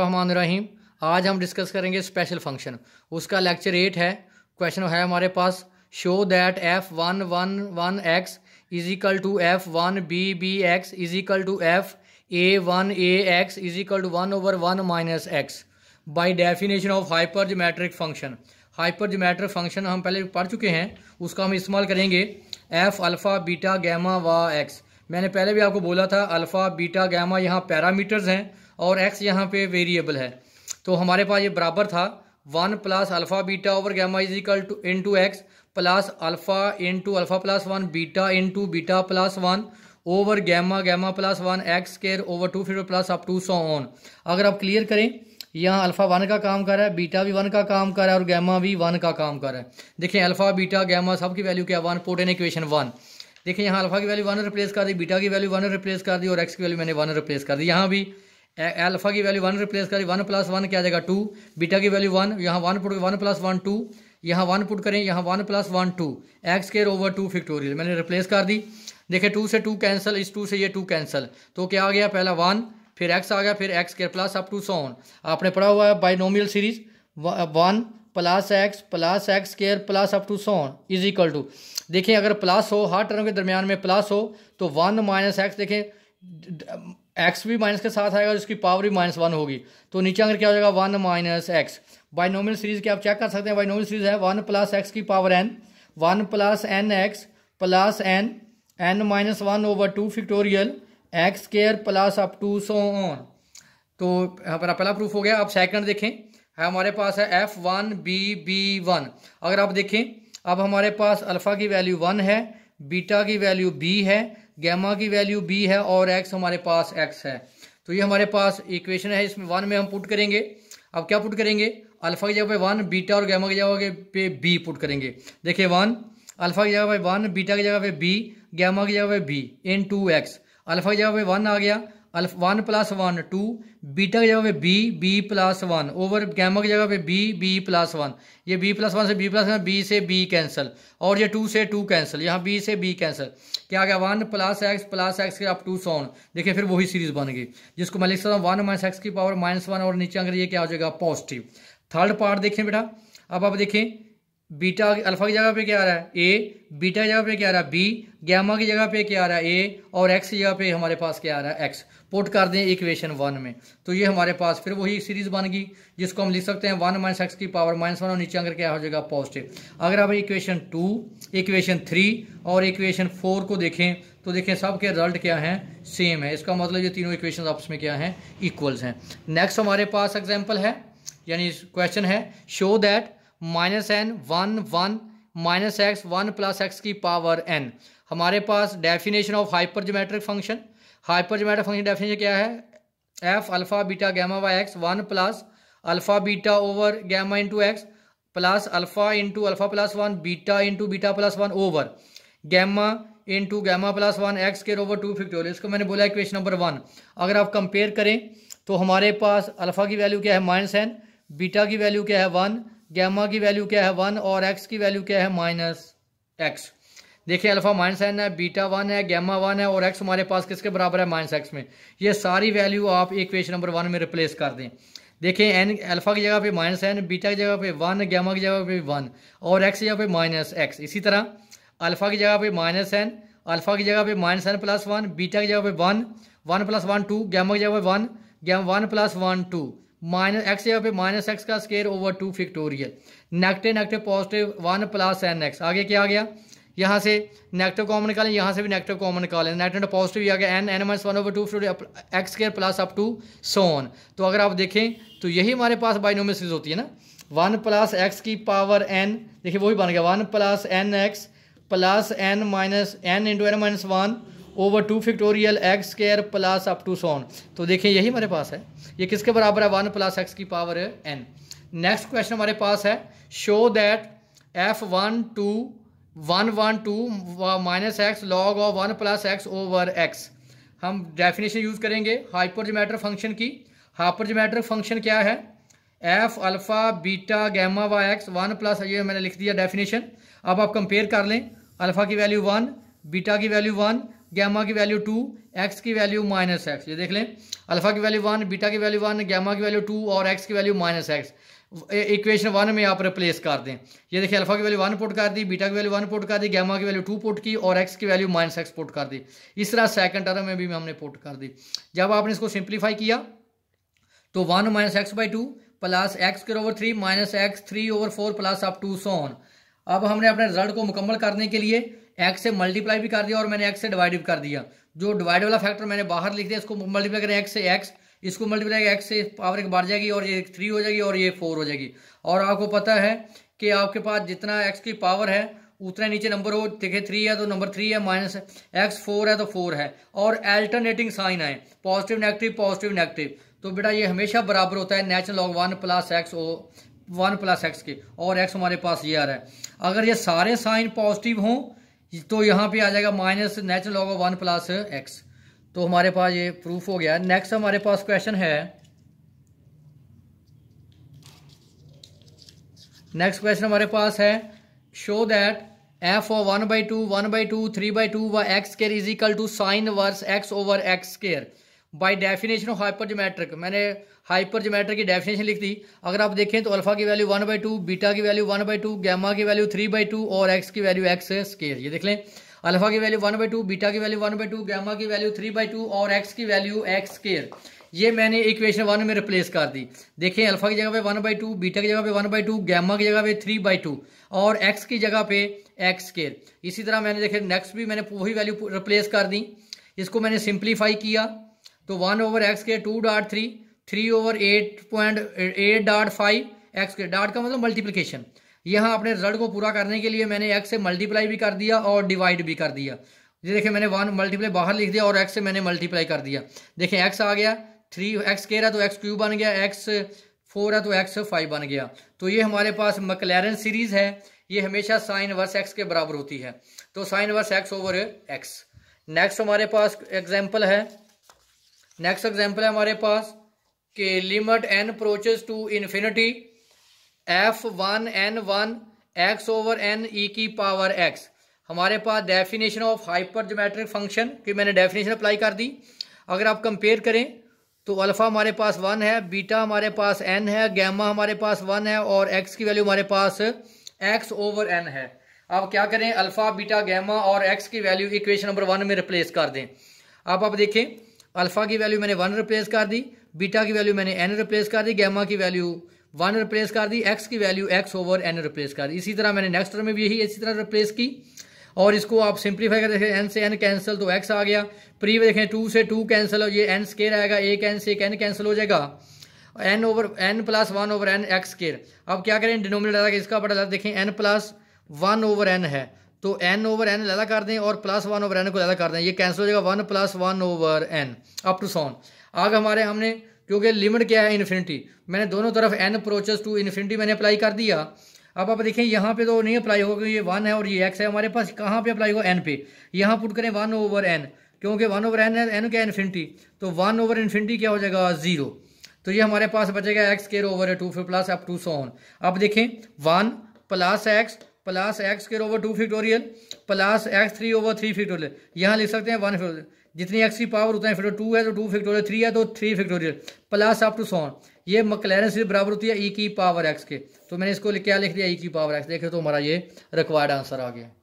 रहमान रहीम आज हम डिस्कस करेंगे स्पेशल फंक्शन उसका लेक्चर एट है क्वेश्चन है हमारे पास show that F one one one X equal to F one B B X equal to F A one A X equal to one over one minus x by definition of hypergeometric function hypergeometric function हम पहले पढ़ चुके हैं उसका हम इस्तेमाल करेंगे F alpha beta gamma व एक्स मैंने पहले भी आपको बोला था अल्फ़ा बीटा गैमा यहाँ पैरामीटर्स हैं और एक्स यहाँ पे वेरिएबल है तो हमारे पास ये बराबर था one plus alpha beta over gamma is equal to into X plus alpha into alpha plus one beta into beta plus one over gamma gamma plus one X square over two fifty plus up to so on अगर आप clear करें यहाँ alpha one का काम कर रहा है beta भी वन का काम कर रहा है और गैमा भी वन का काम कर रहा है देखिए अल्फ़ा बीटा गैमा सब की वैल्यू क्या वन पोटेन इक्वेशन वन देखिए यहाँ अल्फ़ा की वैल्यू वन रिप्लेस कर दी बीटा की वैल्यू वन रिप्लेस कर दी और एक्स की वैल्यू मैंने वन रिप्लेस कर दी यहाँ भी अल्फा की वैल्यू वन रिप्लेस करें वन प्लस वन क्या जाएगा टू बीटा की वैल्यू वन यहाँ one put one plus one two यहाँ वन पुट करें यहाँ one plus one two x square over two factorial मैंने रिप्लेस कर दी देखिए टू से टू कैंसिल इस टू से ये टू कैंसिल तो क्या आ गया पहला वन फिर एक्स आ गया फिर x square plus up to so on आपने पढ़ा हुआ है binomial series one plus x plus x square plus up to so on is equal to देखें अगर प्लस हो हर टर्म के दरमियान में प्लस हो तो वन माइनस एक्स देखें एक्स भी माइनस के साथ आएगा जिसकी पावर भी माइनस वन होगी तो नीचे अगर क्या हो जाएगा one minus x binomial series के आप चेक कर सकते हैं बाइनोमियल सीरीज है वन प्लस एक्स की power n one plus n x plus n n minus one over two factorial x square plus up to so on तो हमारा पहला प्रूफ हो गया आप सेकंड देखें हमारे पास है F one B b one अगर आप देखें अब हमारे पास अल्फ़ा की वैल्यू वन है बीटा की वैल्यू बी है गैमा की वैल्यू बी है और एक्स हमारे पास एक्स है तो ये हमारे पास इक्वेशन है इसमें वन में हम पुट करेंगे अब क्या पुट करेंगे अल्फा की जगह पे वन बीटा और गैमा की जगह पे बी पुट करेंगे देखिए वन अल्फा की जगह पे वन बीटा की जगह पे बी गैमा की जगह पे b into x alpha की जगह पे वन आ गया alpha one plus one two beta की जगह पे b b plus one over gamma की जगह पे बी बी प्लस वन ये बी प्लस वन से बी प्लस वन बी से बी कैंसिल और ये टू से टू कैंसिल यहाँ बी से बी कैंसिल क्या आ गया one plus x plus x के आप टू सॉन देखिए फिर वही सीरीज बन गई जिसको मैं लिख सकता हूँ वन माइनस एक्स की पावर माइनस वन और नीचे अगर ये क्या हो जाएगा पॉजिटिव थर्ड पार्ट देखें बेटा अब आप देखें बीटा अल्फा की जगह पे क्या आ रहा है ए बीटा की जगह पे क्या आ रहा है बी गैमा की जगह पे क्या आ रहा है ए और एक्स की जगह पे हमारे पास क्या आ रहा है एक्स पुट कर दें इक्वेशन वन में तो ये हमारे पास फिर वही सीरीज बन गई जिसको हम लिख सकते हैं वन माइनस एक्स की पावर माइनस वन और नीचे आकर क्या हो जाएगा पॉजिटिव अगर आप इक्वेशन टू इक्वेशन थ्री और इक्वेशन फोर को देखें तो देखें सब के रिजल्ट क्या है सेम है इसका मतलब ये तीनों इक्वेशन आपस में क्या है इक्वल्स हैं नेक्स्ट हमारे पास एग्जाम्पल है यानी क्वेश्चन है show that minus n one one minus x one plus x की पावर एन हमारे पास definition of hypergeometric function hypergeometric function definition क्या है F alpha beta gamma y x one plus alpha beta over gamma into x plus alpha into alpha plus one beta into beta plus one over gamma into gamma plus one x square over two fifty इसको मैंने बोला है question number one अगर आप compare करें तो हमारे पास अल्फ़ा की वैल्यू क्या है माइनस एन बीटा की वैल्यू क्या है वन गैमा की वैल्यू क्या है वन और एक्स की वैल्यू क्या है माइनस एक्स देखिए अल्फा माइनस एन है बीटा वन है गैमा वन है और एक्स हमारे पास किसके बराबर है माइनस एक्स में ये सारी वैल्यू आप क्वेश्चन नंबर वन में रिप्लेस कर दें देखें एन अल्फा की जगह पे माइनस एन बीटा की जगह पे वन गैमा की जगह पे वन और एक्स की जगह पे माइनस एक्स इसी तरह अल्फा की जगह पे माइनस एन अल्फा की जगह पे minus n plus one beta की जगह पे one one plus one two gamma की जगह पे one gamma one plus one two minus x यहाँ पे माइनस एक्स का square over two factorial negative negative positive one plus n x आगे क्या आ गया यहाँ से नेगेटिव कॉमन निकालें यहाँ से भी नेगेटिव कॉमन निकालें नेगेटिव पॉजिटिव आ गया n n minus one over two x square plus up to so on तो अगर आप देखें तो यही हमारे पास बाइनोमियल सीरीज होती है ना वन प्लस एक्स की पावर एन देखिए वही बन गया one plus n x plus n minus n into n minus one over two factorial x square plus up to so on तो देखिए यही हमारे पास है ये किसके बराबर है वन प्लस एक्स की पावर एन नेक्स्ट क्वेश्चन हमारे पास है show that F one two one one two minus x log of one plus x over x हम डेफिनेशन यूज़ करेंगे हाइपरजोमेट्रिक फंक्शन की हाइपरजोमेट्रिक फंक्शन क्या है एफ अल्फ़ा बीटा गैमा व x one plus ये मैंने लिख दिया डेफिनेशन अब आप कंपेयर कर लें अल्फ़ा की वैल्यू वन बीटा की वैल्यू वन गैमा की वैल्यू टू एक्स की वैल्यू माइनस एक्स ये देख लें अल्फा की वैल्यू वन बीटा की वैल्यू वन गैमा की वैल्यू टू और एक्स की value minus x equation one में आप रिप्लेस कर दें ये देखिए अल्फा की वैल्यू वन पुट कर दी बीटा की वैल्यू वन पुट कर दी गैमा की वैल्यू टू पुट की और एक्स की वैल्यू माइनस एक्स पुट कर दी इस तरह सेकंड टर्म में भी हमने पुट कर दी जब आपने इसको सिंप्लीफाई किया तो one minus x by two plus x के over three minus x three over four plus up to so on अब हमने अपने रिजल्ट को मुकम्मल करने के लिए एक्स से मल्टीप्लाई भी कर दिया और मैंने एक्स से डिवाइड भी कर दिया जो डिवाइड वाला फैक्टर मैंने बाहर लिख दिया इसको मल्टीप्लाई करें एक्स से एक्स इसको मल्टीप्लाई एक्स से पावर एक बढ़ जाएगी और ये थ्री हो जाएगी और ये फोर हो जाएगी और आपको पता है कि आपके पास जितना एक्स की पावर है उतना नीचे नंबर हो देखे थ्री है तो नंबर थ्री है माइनस एक्स फोर है तो फोर है और अल्टरनेटिंग साइन आए पॉजिटिव नेगेटिव पॉजिटिव नेगेटिव तो बेटा ये हमेशा बराबर होता है natural log one plus x ओ वन प्लस एक्स के और एक्स हमारे पास ये आ रहा है अगर ये सारे साइन पॉजिटिव हों तो यहाँ पे आ जाएगा माइनस नेचुरल होगा वन प्लस एक्स तो हमारे पास ये प्रूफ हो गया नेक्स्ट हमारे पास क्वेश्चन है नेक्स्ट क्वेश्चन हमारे पास है शो दैट एफ ओ one by two one by two three by two व x square is equal to sine inverse x over x square by definition of hypergeometric मैंने hypergeometric की definition लिख दी अगर आप देखें तो अल्फा की value one by two beta की value one by two gamma की वैल्यू थ्री बाई टू और एक्स की वैल्यू एक्स स्केयर ये देख लें अल्फा की value one by two beta की value one by two gamma की वैल्यू थ्री बाई टू और एक्स की वैल्यू एक्स स्केयर ये मैंने इक्वेशन वन में रिप्लेस कर दी देखें अल्फा की जगह पे वन बाई टू बीटा की जगह पे वन बाई टू गैमा की जगह पे थ्री बाई टू और एक्स की जगह पे एक्स स्केयर इसी तरह मैंने देखे नेक्स्ट भी मैंने वही वैल्यू रिप्लेस कर दी इसको मैंने सिंप्लीफाई किया तो वन ओवर एक्स के two dot three three over eight point eight dot five x के डॉट का मतलब मल्टीप्लिकेशन यहाँ अपने रिजल्ट को पूरा करने के लिए मैंने एक्स से मल्टीप्लाई भी कर दिया और डिवाइड भी कर दिया ये देखिए मैंने वन मल्टीप्लाई बाहर लिख दिया और एक्स से मैंने मल्टीप्लाई कर दिया देखिए एक्स आ गया थ्री एक्स के रहा तो एक्स क्यू बन गया एक्स फोर है तो एक्स फाइव बन गया तो ये हमारे पास मकलैरन सीरीज़ है ये हमेशा साइन वर्स एक्स के बराबर होती है तो sine inverse x over x next हमारे पास एग्जाम्पल है नेक्स्ट एग्जाम्पल है हमारे पास कि limit n approaches to infinity F one n one x over n e की पावर एक्स हमारे पास definition of hypergeometric function की मैंने डेफिनेशन अप्लाई कर दी अगर आप कंपेयर करें तो अल्फ़ा हमारे पास वन है बीटा हमारे पास एन है गैमा हमारे पास वन है और एक्स की वैल्यू हमारे पास एक्स ओवर एन है आप क्या करें अल्फ़ा बीटा गैमा और एक्स की वैल्यू इक्वेशन नंबर वन में रिप्लेस कर दें आप आप देखें अल्फ़ा की वैल्यू मैंने वन रिप्लेस कर दी बीटा की वैल्यू मैंने एन रिप्लेस कर दी गैमा की वैल्यू वन रिप्लेस कर दी एक्स की value x over n replace कर दी इसी तरह मैंने नेक्स्ट टर्म में भी यही इसी तरह रिप्लेस की और इसको आप सिंप्लीफाई कर देखें एन से एन कैंसिल तो एक्स आ गया प्री में देखें टू से टू कैंसिल हो ये एन स्केयर आएगा एक एन से एक एन कैंसिल हो जाएगा n over n plus one over n x square अब क्या करें डिनोमिनेटर आएगा इसका बड़ा देखें n plus one over n है तो एन ओवर एन लहदा कर दें और प्लस वन ओवर एन को लहदा कर दें ये कैंसिल हो जाएगा one plus one over n up to so on आगे हमारे हमने क्योंकि लिमिट क्या है इन्फिनिटी मैंने दोनों तरफ एन अप्रोचेस टू इन्फिनिटी मैंने अप्लाई कर दिया अब आप देखें यहाँ पे तो नहीं अप्लाई होगा ये वन है और ये एक्स है हमारे पास कहाँ पे अप्लाई होगा एन पे यहाँ पुट करें वन ओवर एन क्योंकि वन ओवर एन है एन क्या इन्फिनिटी तो वन ओवर इन्फिनिटी क्या हो जाएगा ज़ीरो तो ये हमारे पास बचेगा एक्स केयर ओवर है टू फिर प्लस अप टू सोन अब देखें one plus x plus x के over two factorial plus x three over three factorial यहाँ लिख सकते हैं वन फिक्टोरियल जितनी एक्स की पावर उतना फिक्टोरियल टू है तो टू फिक्टोरियल थ्री है तो three factorial plus up to so on ये मकलैरन से बराबर होती है ई e की पावर एक्स के तो मैंने इसको क्या लिख दिया ई e की पावर एक्स देखे तो हमारा ये रिक्वायर्ड आंसर आ गया